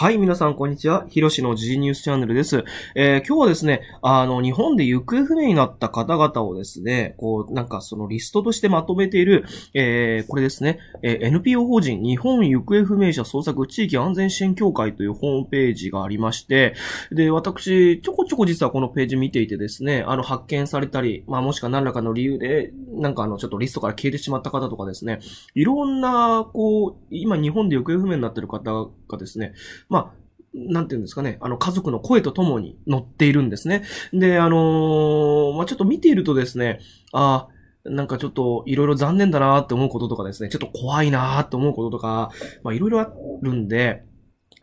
はい、皆さん、こんにちは。ひろしの G ニュースチャンネルです。えー、今日はですね、あの、日本で行方不明になった方々をですね、こう、なんかそのリストとしてまとめている、えー、これですね、えー、NPO 法人日本行方不明者捜索地域安全支援協会というホームページがありまして、で、私、ちょこちょこ実はこのページ見ていてですね、あの、発見されたり、まあ、もしくは何らかの理由で、なんかあの、ちょっとリストから消えてしまった方とかですね、いろんな、こう、今日本で行方不明になってる方がですね、まあ、なんていうんですかね、あの、家族の声とともに乗っているんですね。で、あのー、まあ、ちょっと見ているとですね、あなんかちょっといろいろ残念だなって思うこととかですね、ちょっと怖いなって思うこととか、まあいろいろあるんで、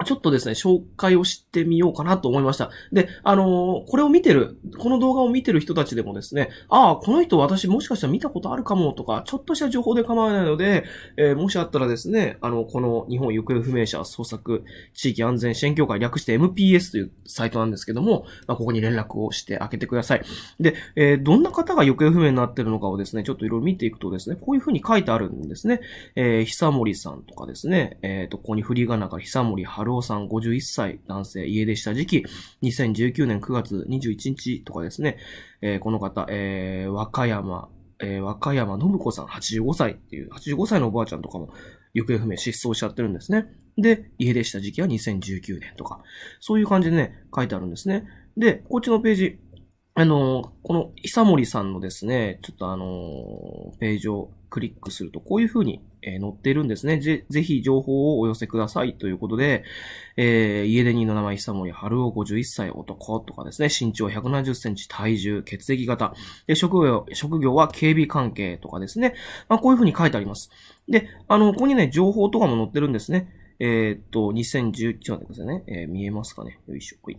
ちょっとですね、紹介をしてみようかなと思いました。で、あのー、これを見てる、この動画を見てる人たちでもですね、ああ、この人私もしかしたら見たことあるかもとか、ちょっとした情報で構わないので、えー、もしあったらですね、あの、この日本行方不明者捜索地域安全支援協会略して MPS というサイトなんですけども、まあ、ここに連絡をしてあげてください。で、えー、どんな方が行方不明になってるのかをですね、ちょっといろいろ見ていくとですね、こういうふうに書いてあるんですね。えー、久森さんとかですね、えっ、と、ここに振り仮名が久森春夫さん51歳男性、家出した時期、2019年9月21日とかですね、えー、この方、えー、和歌山、えー、和歌山信子さん85歳っていう、85歳のおばあちゃんとかも行方不明失踪しちゃってるんですね。で、家出した時期は2019年とか、そういう感じでね、書いてあるんですね。で、こっちのページ、あの、この、久森さんのですね、ちょっとあの、ページをクリックすると、こういう風にえ載ってるんですね。ぜ、ぜひ情報をお寄せくださいということで、えー、家出人の名前、久森春夫51歳男とかですね、身長170センチ、体重、血液型、で、職業、職業は警備関係とかですね。まあ、こういうふうに書いてあります。で、あの、ここにね、情報とかも載ってるんですね。えー、っと、2019、ちょっと待ってくださいね。えー、見えますかね。よいしょ、こい。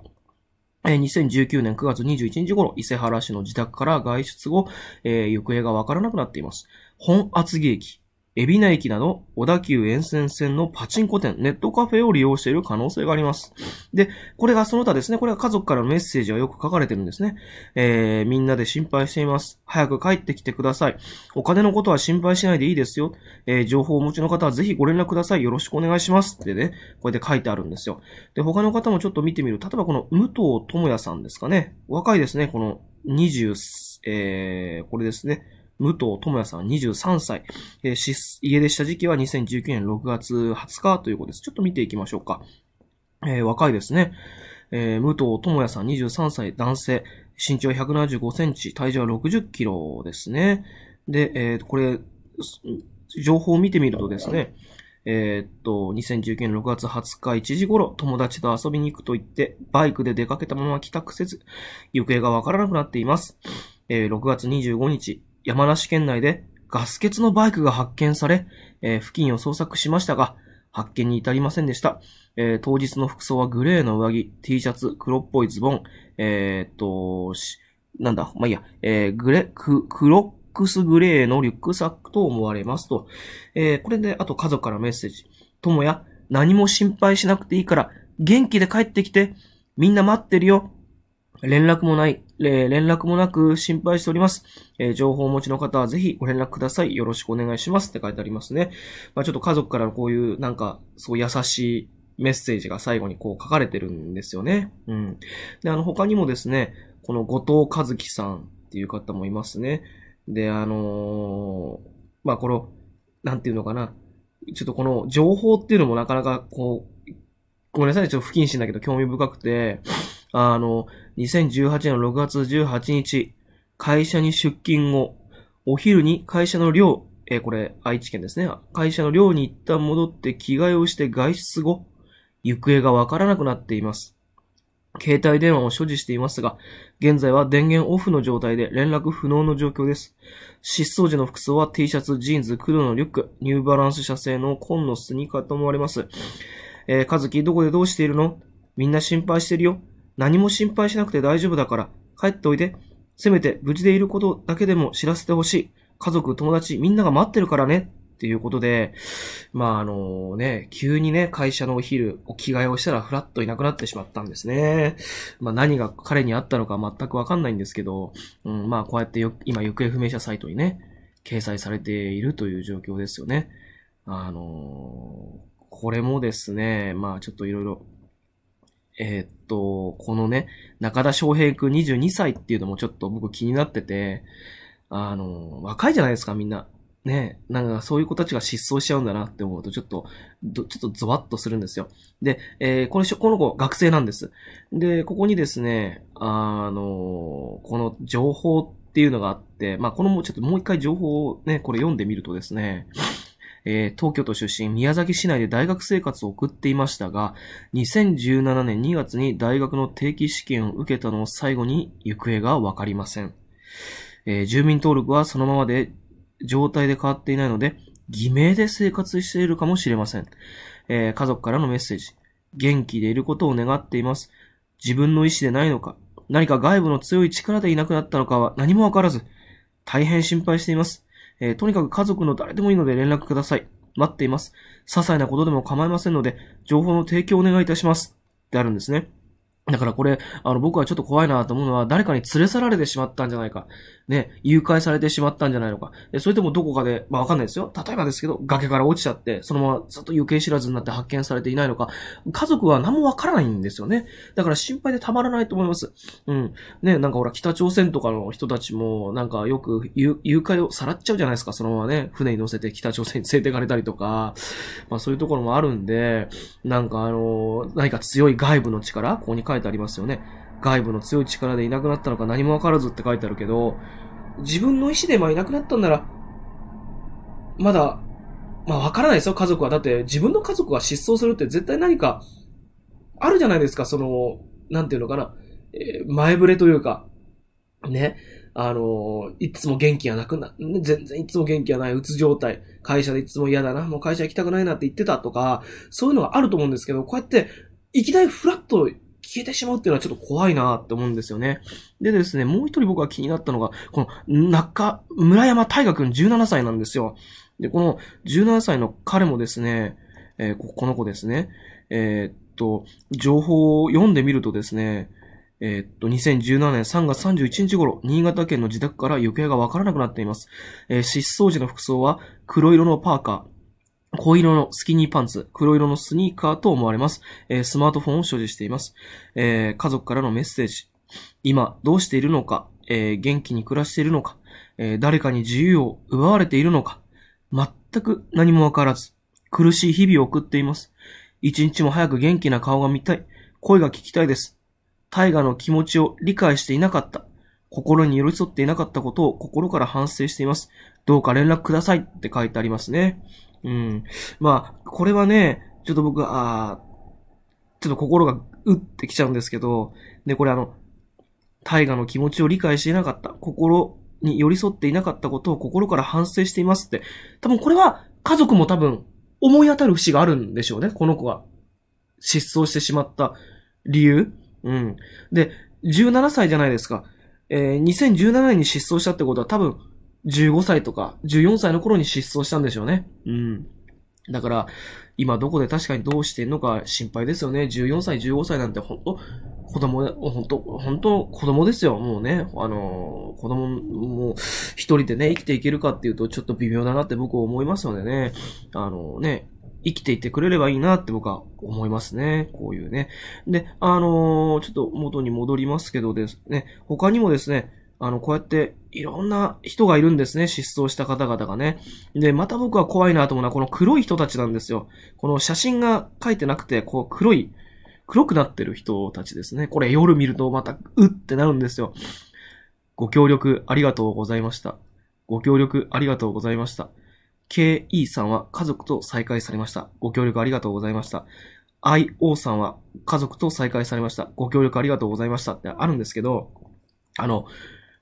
2019年9月21日頃、伊勢原市の自宅から外出後、え行方がわからなくなっています。本厚木駅、海老名駅など、小田急沿線線のパチンコ店、ネットカフェを利用している可能性があります。で、これがその他ですね、これは家族からのメッセージがよく書かれてるんですね。えー、みんなで心配しています。早く帰ってきてください。お金のことは心配しないでいいですよ。えー、情報をお持ちの方はぜひご連絡ください。よろしくお願いします。ってね、こうやって書いてあるんですよ。で、他の方もちょっと見てみる。例えばこの武藤智也さんですかね。若いですね、この20、えー、これですね。武藤智也さん23歳、えー、家出した時期は2019年6月20日ということです。ちょっと見ていきましょうか。えー、若いですね。えー、武藤智也さん23歳男性、身長175センチ、体重は60キロですね。で、えー、これ、情報を見てみるとですね、えー、っと、2019年6月20日1時頃、友達と遊びに行くと言って、バイクで出かけたまま帰宅せず、行方がわからなくなっています。えー、6月25日、山梨県内でガス欠のバイクが発見され、えー、付近を捜索しましたが、発見に至りませんでした。えー、当日の服装はグレーの上着、T シャツ、黒っぽいズボン、えー、っと、なんだ、まあ、いいや、えー、グレ、ク、クロックスグレーのリュックサックと思われますと。えー、これで、あと家族からメッセージ。ともや、何も心配しなくていいから、元気で帰ってきて、みんな待ってるよ。連絡もない、えー、連絡もなく心配しております。えー、情報をお持ちの方はぜひご連絡ください。よろしくお願いします。って書いてありますね。まあ、ちょっと家族からのこういう、なんか、そう優しいメッセージが最後にこう書かれてるんですよね。うん。で、あの、他にもですね、この後藤和樹さんっていう方もいますね。で、あのー、まあ、この、なんていうのかな。ちょっとこの情報っていうのもなかなかこう、ごめんなさい、ちょっと不謹慎だけど興味深くて、あの、2018年6月18日、会社に出勤後、お昼に会社の寮、えー、これ、愛知県ですね。会社の寮に一旦戻って着替えをして外出後、行方がわからなくなっています。携帯電話を所持していますが、現在は電源オフの状態で連絡不能の状況です。失踪時の服装は T シャツ、ジーンズ、黒のリュック、ニューバランス社製の紺のスニーカーと思われます。えー、かずき、どこでどうしているのみんな心配してるよ。何も心配しなくて大丈夫だから、帰っておいで。せめて無事でいることだけでも知らせてほしい。家族、友達、みんなが待ってるからね。っていうことで、まああのね、急にね、会社のお昼、お着替えをしたらふらっといなくなってしまったんですね。まあ何が彼にあったのか全くわかんないんですけど、うん、まあこうやって今行方不明者サイトにね、掲載されているという状況ですよね。あのこれもですね、まあちょっといろいろえー、っと、このね、中田翔平くん22歳っていうのもちょっと僕気になってて、あの、若いじゃないですか、みんな。ね、なんかそういう子たちが失踪しちゃうんだなって思うと、ちょっと、ちょっとゾワッとするんですよ。で、えー、このこの子、学生なんです。で、ここにですね、あの、この情報っていうのがあって、まあ、このもうちょっともう一回情報をね、これ読んでみるとですね、えー、東京都出身、宮崎市内で大学生活を送っていましたが、2017年2月に大学の定期試験を受けたのを最後に行方がわかりません。えー、住民登録はそのままで、状態で変わっていないので、偽名で生活しているかもしれません。えー、家族からのメッセージ。元気でいることを願っています。自分の意志でないのか、何か外部の強い力でいなくなったのかは何もわからず、大変心配しています。えー、とにかく家族の誰でもいいので連絡ください。待っています。些細なことでも構いませんので、情報の提供をお願いいたします。ってあるんですね。だからこれ、あの、僕はちょっと怖いなと思うのは、誰かに連れ去られてしまったんじゃないか。ね、誘拐されてしまったんじゃないのか。それともどこかで、まあわかんないですよ。例えばですけど、崖から落ちちゃって、そのままずっと行方知らずになって発見されていないのか。家族は何もわからないんですよね。だから心配でたまらないと思います。うん。ね、なんかほら、北朝鮮とかの人たちも、なんかよく誘拐をさらっちゃうじゃないですか。そのままね、船に乗せて北朝鮮に連れてかれたりとか、まあそういうところもあるんで、なんかあの、何か強い外部の力、ここに書い書いてありますよね。外部の強い力でいなくなったのか何もわからずって書いてあるけど、自分の意思でまあいなくなったんなら、まだ、まあわからないですよ、家族は。だって自分の家族が失踪するって絶対何か、あるじゃないですか、その、なんていうのかな、えー、前触れというか、ね、あのいつも元気がなくな、全然いつも元気がない、うつ状態、会社でいつも嫌だな、もう会社行きたくないなって言ってたとか、そういうのがあると思うんですけど、こうやって、いきなりフラット消えてしまうっていうのはちょっと怖いなって思うんですよね。でですね、もう一人僕が気になったのが、この中、村山大河くん17歳なんですよ。で、この17歳の彼もですね、えー、この子ですね、えー、っと、情報を読んでみるとですね、えー、っと、2017年3月31日頃、新潟県の自宅から行方がわからなくなっています。えー、失踪時の服装は黒色のパーカー、濃色のスキニーパンツ、黒色のスニーカーと思われます。えー、スマートフォンを所持しています。えー、家族からのメッセージ。今、どうしているのか、えー、元気に暮らしているのか、え誰かに自由を奪われているのか、全く何もわからず、苦しい日々を送っています。一日も早く元気な顔が見たい。声が聞きたいです。大河の気持ちを理解していなかった。心に寄り添っていなかったことを心から反省しています。どうか連絡くださいって書いてありますね。うん。まあ、これはね、ちょっと僕、あちょっと心がうってきちゃうんですけど、で、これあの、大河の気持ちを理解していなかった、心に寄り添っていなかったことを心から反省していますって、多分これは家族も多分思い当たる節があるんでしょうね、この子が失踪してしまった理由。うん。で、17歳じゃないですか。えー、2017年に失踪したってことは多分、15歳とか14歳の頃に失踪したんでしょうね。うん。だから、今どこで確かにどうしてんのか心配ですよね。14歳、15歳なんて本当子供、本当本当子供ですよ。もうね、あのー、子供も一人でね、生きていけるかっていうとちょっと微妙だなって僕は思いますのでね、あのー、ね、生きていてくれればいいなって僕は思いますね。こういうね。で、あのー、ちょっと元に戻りますけどですね、他にもですね、あの、こうやっていろんな人がいるんですね。失踪した方々がね。で、また僕は怖いなと思うのは、この黒い人たちなんですよ。この写真が書いてなくて、こう黒い、黒くなってる人たちですね。これ夜見るとまた、うってなるんですよ。ご協力ありがとうございました。ご協力ありがとうございました。KE さんは家族と再会されました。ご協力ありがとうございました。IO さんは家族と再会されました。ご協力ありがとうございましたってあるんですけど、あの、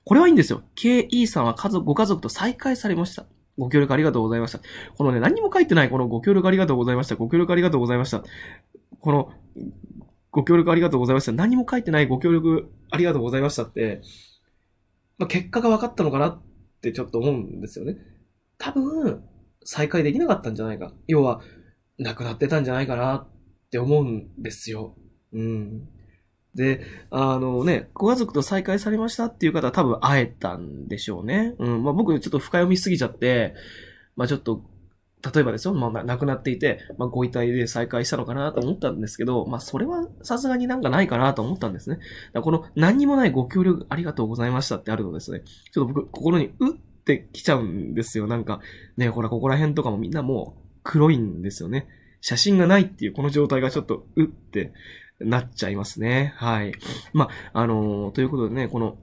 これはいいんですよ。KE さんは家族、ご家族と再会されました。ご協力ありがとうございました。このね、何も書いてない、このご協力ありがとうございました。ご協力ありがとうございました。この、ご協力ありがとうございました。何も書いてないご協力ありがとうございましたって、まあ、結果が分かったのかなってちょっと思うんですよね。多分、再会できなかったんじゃないか。要は、亡くなってたんじゃないかなって思うんですよ。うん。で、あのね、ご家族と再会されましたっていう方は多分会えたんでしょうね。うん、まあ僕ちょっと深読みすぎちゃって、まあちょっと、例えばですよ、まあ、亡くなっていて、まあ、ご遺体で再会したのかなと思ったんですけど、まあ、それはさすがになんかないかなと思ったんですね。だこの何にもないご協力ありがとうございましたってあるのですね、ちょっと僕、心にうってきちゃうんですよ。なんか、ね、ほら、ここら辺とかもみんなもう黒いんですよね。写真がないっていうこの状態がちょっとうってなっちゃいますね。はい。まあ、あのー、ということでね、この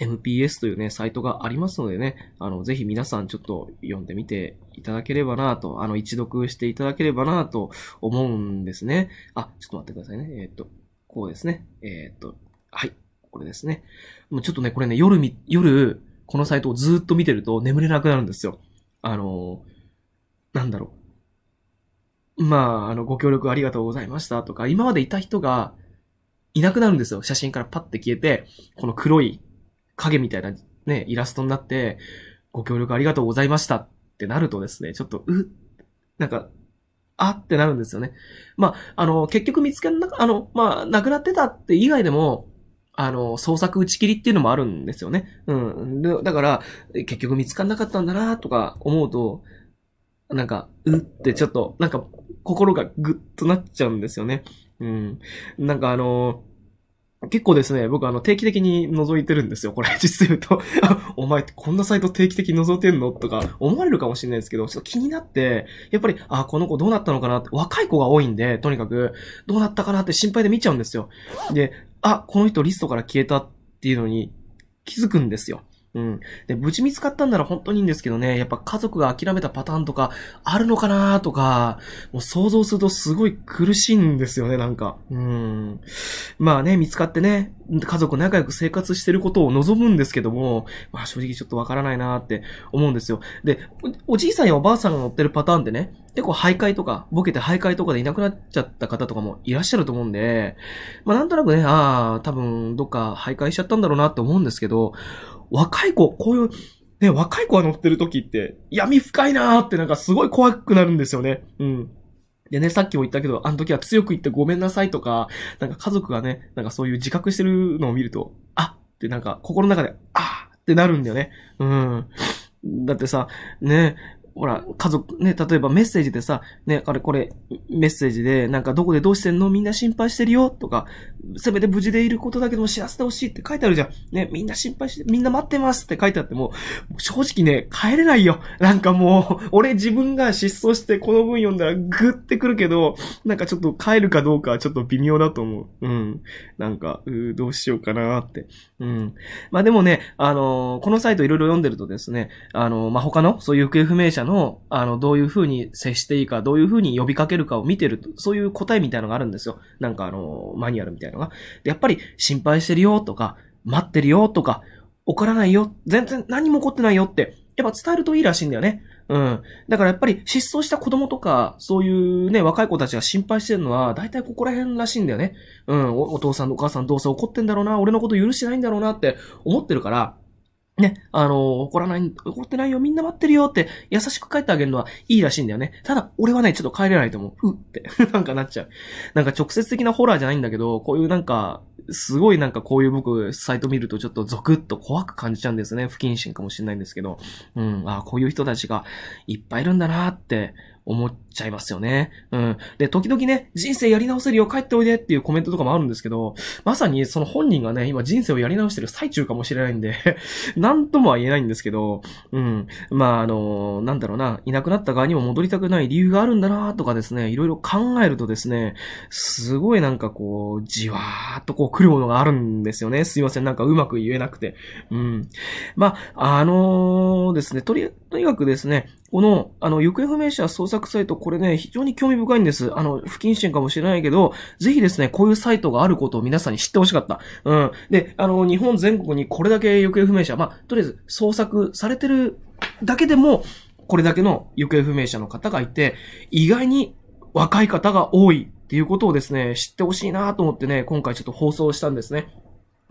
MPS というね、サイトがありますのでね、あの、ぜひ皆さんちょっと読んでみていただければなと、あの、一読していただければなと思うんですね。あ、ちょっと待ってくださいね。えー、っと、こうですね。えー、っと、はい。これですね。もうちょっとね、これね、夜み、夜、このサイトをずっと見てると眠れなくなるんですよ。あのー、なんだろう。まあ、あの、ご協力ありがとうございましたとか、今までいた人がいなくなるんですよ。写真からパッて消えて、この黒い影みたいなね、イラストになって、ご協力ありがとうございましたってなるとですね、ちょっと、う、なんか、あってなるんですよね。まあ、あの、結局見つけな、あの、まあ、なくなってたって以外でも、あの、創作打ち切りっていうのもあるんですよね。うん。だから、結局見つかんなかったんだなとか思うと、なんか、うってちょっと、なんか、心がぐっとなっちゃうんですよね。うん。なんかあの結構ですね、僕あの定期的に覗いてるんですよ。これ 実言うとお前ってこんなサイト定期的に覗いてんのとか思われるかもしれないですけど、ちょっと気になって、やっぱり、あ、この子どうなったのかなって、若い子が多いんで、とにかく、どうなったかなって心配で見ちゃうんですよ。で、あ、この人リストから消えたっていうのに気づくんですよ。うん。で、無事見つかったんなら本当にいいんですけどね、やっぱ家族が諦めたパターンとかあるのかなとか、もう想像するとすごい苦しいんですよね、なんか。うん。まあね、見つかってね、家族仲良く生活してることを望むんですけども、まあ正直ちょっとわからないなって思うんですよ。でお、おじいさんやおばあさんが乗ってるパターンでね、結構徘徊とか、ボケて徘徊とかでいなくなっちゃった方とかもいらっしゃると思うんで、まあなんとなくね、ああ、多分どっか徘徊しちゃったんだろうなって思うんですけど、若い子、こういう、ね、若い子が乗ってる時って、闇深いなーってなんかすごい怖くなるんですよね。うん。でね、さっきも言ったけど、あの時は強く言ってごめんなさいとか、なんか家族がね、なんかそういう自覚してるのを見ると、あってなんか心の中で、あってなるんだよね。うん。だってさ、ね、ほら、家族、ね、例えばメッセージでさ、ね、あれこれ、メッセージで、なんかどこでどうしてんのみんな心配してるよとか、せめて無事でいることだけでも幸せでほしいって書いてあるじゃん。ね、みんな心配して、みんな待ってますって書いてあっても、正直ね、帰れないよ。なんかもう、俺自分が失踪してこの文読んだらグってくるけど、なんかちょっと帰るかどうかはちょっと微妙だと思う。うん。なんか、うどうしようかなって。うん。まあでもね、あのー、このサイトいろいろ読んでるとですね、あのー、まあ、他の、そういう行方不明者のの、あの、どういうふうに接していいか、どういうふうに呼びかけるかを見てると、そういう答えみたいのがあるんですよ。なんかあの、マニュアルみたいのが。で、やっぱり、心配してるよとか、待ってるよとか、怒らないよ、全然何も起こってないよって、やっぱ伝えるといいらしいんだよね。うん。だからやっぱり失踪した子供とか、そういうね、若い子たちが心配してるのは、大体ここら辺らしいんだよね。うんお、お父さんとお母さんどうせ怒ってんだろうな、俺のこと許してないんだろうなって思ってるから、ね、あの、怒らない、怒ってないよ、みんな待ってるよって優しく帰ってあげるのはいいらしいんだよね。ただ、俺はね、ちょっと帰れないと思う。うって なんかなっちゃう。なんか直接的なホラーじゃないんだけど、こういうなんか、すごいなんかこういう僕、サイト見るとちょっとゾクッと怖く感じちゃうんですね。不謹慎かもしれないんですけど。うん、あこういう人たちがいっぱいいるんだなって思っちゃいますよね。うん。で、時々ね、人生やり直せるよ、帰っておいでっていうコメントとかもあるんですけど、まさにその本人がね、今人生をやり直してる最中かもしれないんで なんともは言えないんですけど、うん。まあ、あの、なんだろうな、いなくなった側にも戻りたくない理由があるんだなとかですね、いろいろ考えるとですね、すごいなんかこう、じわーっとこう来るものがあるんですよね。すいません、なんかうまく言えなくて。うん。まあ、あのー、ですね、とり、とにかくですね、この、あの、行方不明者捜索サイト、これね、非常に興味深いんです。あの、不謹慎かもしれないけど、ぜひですね、こういうサイトがあることを皆さんに知ってほしかった。うん。で、あの、日本全国にこれだけ行方不明者、まあ、とりあえず捜索されてるだけでも、これだけの行方不明者の方がいて、意外に若い方が多いっていうことをですね、知ってほしいなと思ってね、今回ちょっと放送したんですね。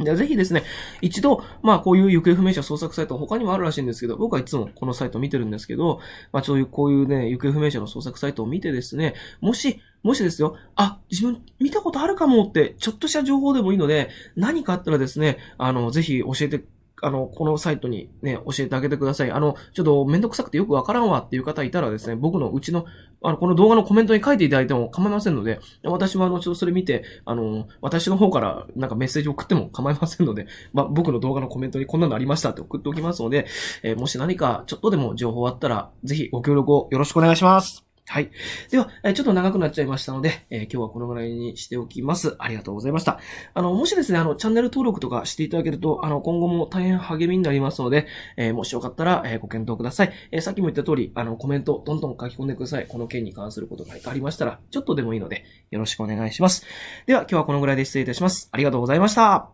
でぜひですね、一度、まあこういう行方不明者捜索サイト他にもあるらしいんですけど、僕はいつもこのサイト見てるんですけど、まあそういうこういうね、行方不明者の捜索サイトを見てですね、もし、もしですよ、あ、自分見たことあるかもって、ちょっとした情報でもいいので、何かあったらですね、あの、ぜひ教えてあの、このサイトにね、教えてあげてください。あの、ちょっとめんどくさくてよくわからんわっていう方いたらですね、僕のうちの、あの、この動画のコメントに書いていただいても構いませんので、私はあの、ちょっとそれ見て、あの、私の方からなんかメッセージ送っても構いませんので、まあ、僕の動画のコメントにこんなのありましたって送っておきますので、えー、もし何かちょっとでも情報あったら、ぜひご協力をよろしくお願いします。はい。では、ちょっと長くなっちゃいましたので、えー、今日はこのぐらいにしておきます。ありがとうございました。あの、もしですね、あの、チャンネル登録とかしていただけると、あの、今後も大変励みになりますので、えー、もしよかったら、えー、ご検討ください。えさっきも言った通り、あの、コメントどんどん書き込んでください。この件に関することがありましたら、ちょっとでもいいので、よろしくお願いします。では、今日はこのぐらいで失礼いたします。ありがとうございました。